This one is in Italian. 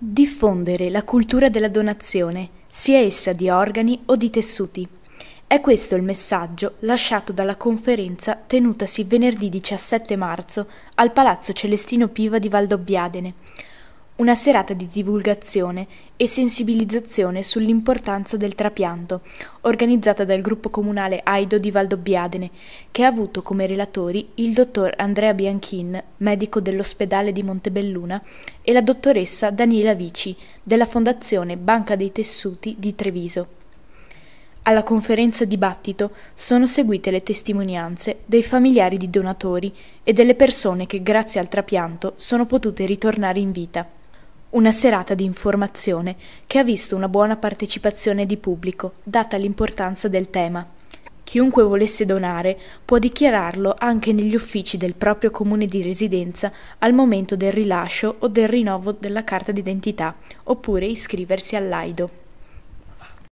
Diffondere la cultura della donazione, sia essa di organi o di tessuti. È questo il messaggio lasciato dalla conferenza tenutasi venerdì 17 marzo al Palazzo Celestino Piva di Valdobbiadene, una serata di divulgazione e sensibilizzazione sull'importanza del trapianto, organizzata dal gruppo comunale Aido di Valdobbiadene, che ha avuto come relatori il dottor Andrea Bianchin, medico dell'ospedale di Montebelluna, e la dottoressa Daniela Vici, della Fondazione Banca dei Tessuti di Treviso. Alla conferenza dibattito sono seguite le testimonianze dei familiari di donatori e delle persone che grazie al trapianto sono potute ritornare in vita. Una serata di informazione che ha visto una buona partecipazione di pubblico, data l'importanza del tema. Chiunque volesse donare può dichiararlo anche negli uffici del proprio comune di residenza al momento del rilascio o del rinnovo della carta d'identità, oppure iscriversi all'AIDO.